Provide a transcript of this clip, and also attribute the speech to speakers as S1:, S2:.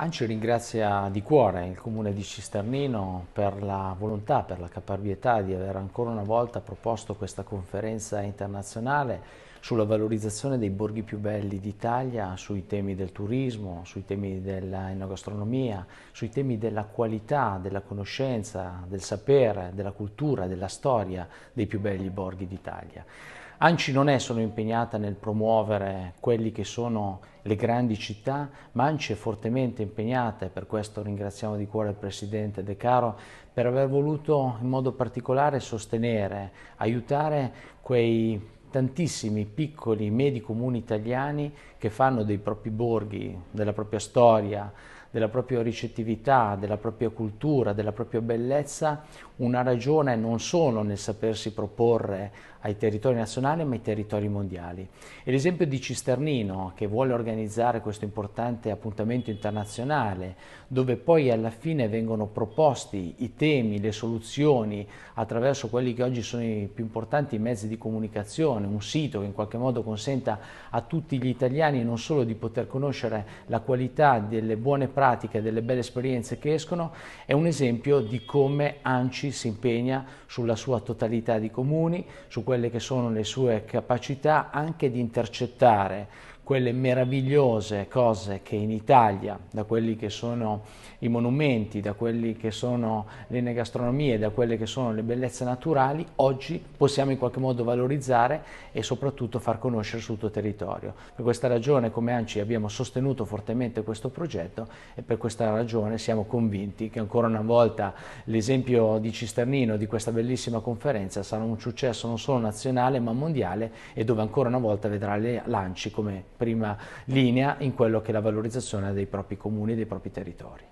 S1: Ancio ringrazia di cuore il Comune di Cisternino per la volontà, per la caparbietà di aver ancora una volta proposto questa conferenza internazionale sulla valorizzazione dei borghi più belli d'Italia, sui temi del turismo, sui temi dell'enogastronomia, sui temi della qualità, della conoscenza, del sapere, della cultura, della storia dei più belli borghi d'Italia. Anci non è solo impegnata nel promuovere quelli che sono le grandi città, ma Anci è fortemente impegnata e per questo ringraziamo di cuore il Presidente De Caro per aver voluto in modo particolare sostenere, aiutare quei tantissimi piccoli, medi comuni italiani che fanno dei propri borghi, della propria storia, della propria ricettività, della propria cultura, della propria bellezza, una ragione non solo nel sapersi proporre ai territori nazionali ma ai territori mondiali. E l'esempio di Cisternino che vuole organizzare questo importante appuntamento internazionale dove poi alla fine vengono proposti i temi, le soluzioni attraverso quelli che oggi sono i più importanti mezzi di comunicazione, un sito che in qualche modo consenta a tutti gli italiani non solo di poter conoscere la qualità delle buone pratiche, delle belle esperienze che escono, è un esempio di come ANCI si impegna sulla sua totalità di comuni, su quelle che sono le sue capacità anche di intercettare quelle meravigliose cose che in Italia, da quelli che sono i monumenti, da quelli che sono le gastronomie, da quelle che sono le bellezze naturali, oggi possiamo in qualche modo valorizzare e soprattutto far conoscere sul tuo territorio. Per questa ragione come ANCI abbiamo sostenuto fortemente questo progetto e per questa ragione siamo convinti che ancora una volta l'esempio di Cisternino, di questa bellissima conferenza, sarà un successo non solo nazionale ma mondiale e dove ancora una volta vedrà l'ANCI come prima linea in quello che è la valorizzazione dei propri comuni e dei propri territori.